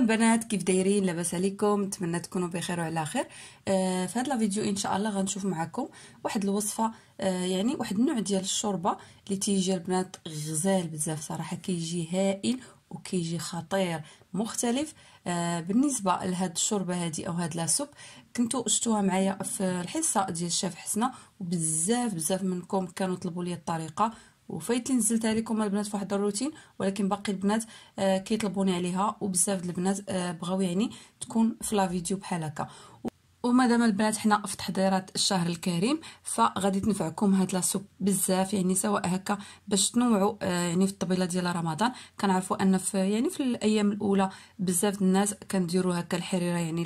بنات كيف دايرين لاباس عليكم نتمنى تكونوا بخير وعلى خير آه، في هذا الفيديو ان شاء الله غنشوف معكم واحد الوصفه آه، يعني واحد النوع ديال الشوربه اللي تيجي البنات غزال بزاف صراحه كيجي هائل وكيجي خطير مختلف آه، بالنسبه لهاد الشوربه هادي او هاد لاسوب كنتو شفتوها معايا في الحصه ديال الشيف حسنه وبزاف بزاف منكم كانوا طلبوا لي الطريقه وفايت اللي نزلتها لكم البنات فواحد الروتين ولكن باقي البنات آه كيطلبوني عليها وبزاف د البنات آه بغاو يعني تكون في لا فيديو بحال هكا ومادام البنات حنا في تحضيرات الشهر الكريم فغادي تنفعكم هاد سوب بزاف يعني سواء هكا باش تنوعوا آه، يعني في الطبيله ديال رمضان كنعرفوا ان في يعني في الايام الاولى بزاف الناس كنديروا هكا الحريره يعني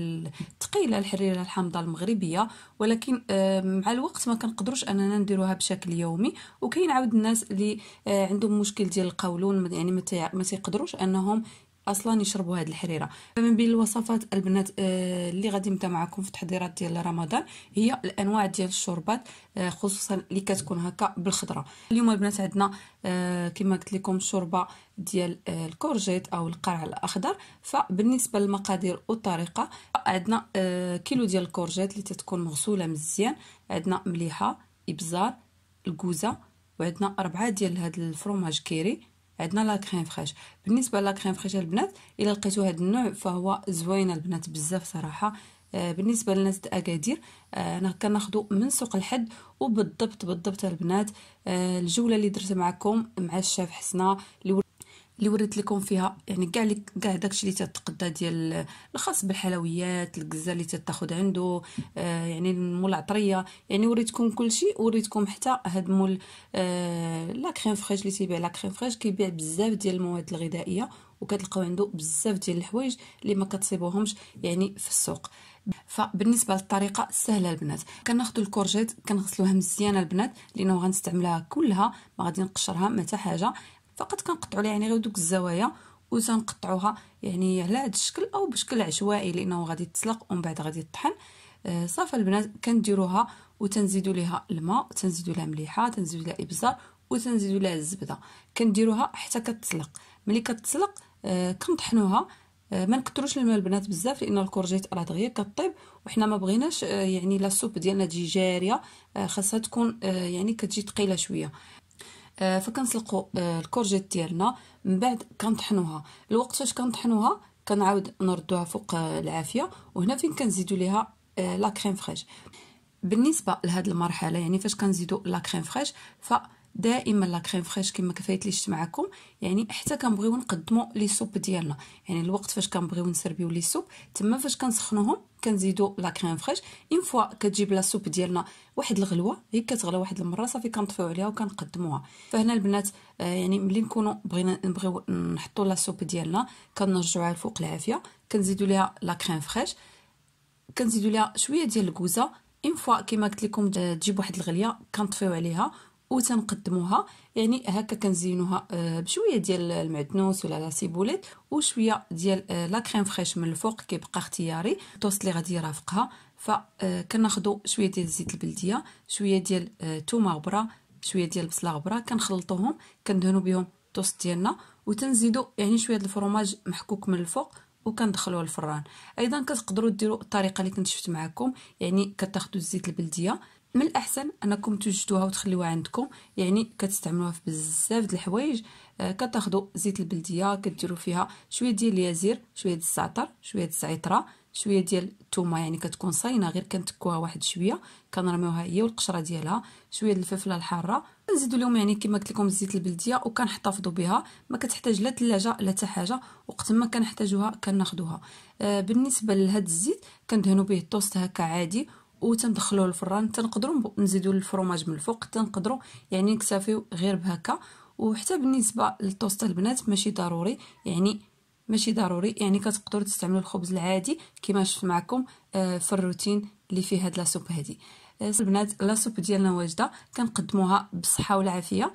الثقيله الحريره الحامضه المغربيه ولكن آه، مع الوقت ما كنقدروش اننا نديروها بشكل يومي وكاين عاود الناس اللي آه، عندهم مشكل ديال القولون يعني ما تيقدروش انهم اصلا يشربوا هذه الحريره فمن بين الوصفات البنات آه، اللي غادي نبدا معكم في التحضيرات ديال رمضان هي الانواع ديال الشوربات آه، خصوصا اللي كتكون هكا بالخضره اليوم البنات عندنا آه، كما قلت لكم شوربه ديال الكورجيت او القرع الاخضر فبالنسبه للمقادير والطريقه عندنا كيلو ديال الكورجيت اللي تتكون مغسوله مزيان عندنا مليحه ابزار الكوزه وعندنا ربعه ديال هاد الفرماج كيري عندنا لا كريم فريش بالنسبه لا كريم فريش البنات الا لقيتو هذا النوع فهو زوينه البنات بزاف صراحه آه، بالنسبه للناس اكادير انا آه، كناخذو من سوق الحد وبالضبط بالضبط البنات آه، الجوله اللي درت معكم مع الشاف حسنه اللي وريت لكم فيها يعني كاع كاع داكشي اللي تتقدى ديال الخاص بالحلويات الكزه اللي تتاخد عنده آه يعني المول العطريه يعني وريتكم كلشي وريتكم حتى هاد مول آه، لا كريم فريش اللي تيبيع لا كريم فريش كيبيع بزاف ديال المواد الغذائيه وكتلقاو عنده بزاف ديال الحوايج اللي ما كتصيبوهمش يعني في السوق فبالنسبه للطريقه سهله البنات كناخذوا الكورجيت كنغسلوها مزيانه البنات لانه غنستعملها كلها ما غادي نقشرها ما حتى حاجه فقط كنقطعوا يعني غير دوك الزوايا وتنقطعوها يعني على هذا الشكل او بشكل عشوائي لانه غادي تسلق ومن بعد غادي تطحن صافي آه، صافا البنات كنديروها وتنزيدوا ليها الماء تنزيدوا لها مليحه تنزيدوا لها ابزار وتنزيدوا لها الزبده كنديروها حتى كتسلق ملي كتسلق آه، كنطحنوها آه، ما نكثروش الماء البنات بزاف لان الكورجيت راه دغيا كطيب وحنا ما بغيناش يعني لا سوب ديالنا تجي جاريه خاصها تكون يعني كتجي ثقيله شويه آه، فكنسلقوا آه، الكورجيت ديالنا من بعد كنطحنوها الوقت فاش كنطحنوها كنعاود نردوها فوق آه، العافيه وهنا فين كنزيدوا ليها لا كريم فريش بالنسبه لهاد المرحله يعني فاش كنزيدوا لا كريم فريش ف دائما لا كريم فريش كما كفايت معكم يعني حتى كنبغيو نقدمو لي سوب ديالنا يعني الوقت فاش كنبغيو نسربيو لي سوب تما فاش كنسخنوهم كنزيدو لا كريم فريش اون فوا كتجيب لا سوب ديالنا واحد الغلوه هي كتغلى واحد المره صافي كنطفيو عليها وكنقدموها فهنا البنات آه، يعني ملي نكونو بغينا نبغيو نحطو لا سوب ديالنا كنرجعوها لفوق العافيه كنزيدو ليها لا كريم فريش كنزيدو ليها شويه ديال الكوزه اون فوا كما قلت لكم آه، تجيب واحد الغليه كنطفيو عليها وتنقدموها يعني هكا كنزينوها آه، بشويه ديال المعدنوس ولا لا سيبوليت وشويه ديال آه، لا كريم فريش من الفوق كيبقى اختياري التوست اللي غادي يرافقها فكناخذوا آه، شويه ديال الزيت البلديه شويه ديال الثومه غبره شويه ديال البصله غبره كنخلطوهم كندهنوا بهم التوست ديالنا وتنزيدوا يعني شويه الفرماج محكوك من الفوق وكندخلوه الفران ايضا كتقدروا ديروا الطريقه اللي كنت شفت معكم يعني كتاخذوا الزيت البلديه من الاحسن انكم توجدوها وتخليوها عندكم يعني كتستعملوها في بزاف د الحوايج آه، كتاخذوا زيت البلديه كديروا فيها شويه ديال اليازير شويه ديال الزعتر شويه ديال الزعتره شويه ديال الثومه يعني كتكون صاينه غير كنتكوها واحد شويه كنرميوها هي والقشره ديالها شويه ديال الفلفله الحاره كنزيدوا لهم يعني كما قلت لكم الزيت البلديه وكنحتفظوا بها ما كتحتاج لا ثلاجه لا حتى حاجه وقت ما كنحتاجوها كناخذوها آه بالنسبه لهاد الزيت كندهنوا به التوست هكا عادي وتندخلوه للفران تنقدروا نزيدوا الفرماج من الفوق تنقدروا يعني نكتفيو غير بهكا وحتى بالنسبه للتوست البنات ماشي ضروري يعني ماشي ضروري يعني كتقدروا تستعملوا الخبز العادي كما شفت معكم آه، في الروتين اللي فيه هاد لاسوب هادي آه، البنات لاسوب ديالنا واجده كنقدموها بالصحه والعافيه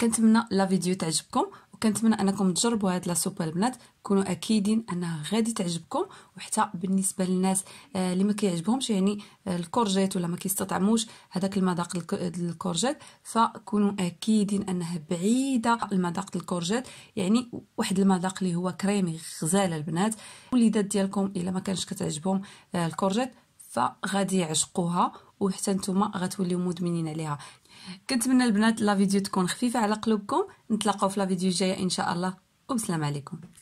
كنتمنى لا فيديو تعجبكم وكنتمنى انكم تجربوا هاد لا سوب البنات كونوا اكيدين انها غادي تعجبكم وحتى بالنسبه للناس آه، اللي ما كيعجبهمش يعني آه، الكورجيت ولا ما كيستطعموش هذاك المذاق الكورجيت فكونوا اكيدين انها بعيده المذاق الكورجيت يعني واحد المذاق اللي هو كريمي غزال البنات وليدات ديالكم الا ما كانش كتعجبهم آه، الكورجيت فغادي يعشقوها وحتى نتوما غتوليو مدمنين عليها كنتمنى البنات لا فيديو تكون خفيفه على قلوبكم نتلاقاو في لا فيديو الجايه ان شاء الله والسلام عليكم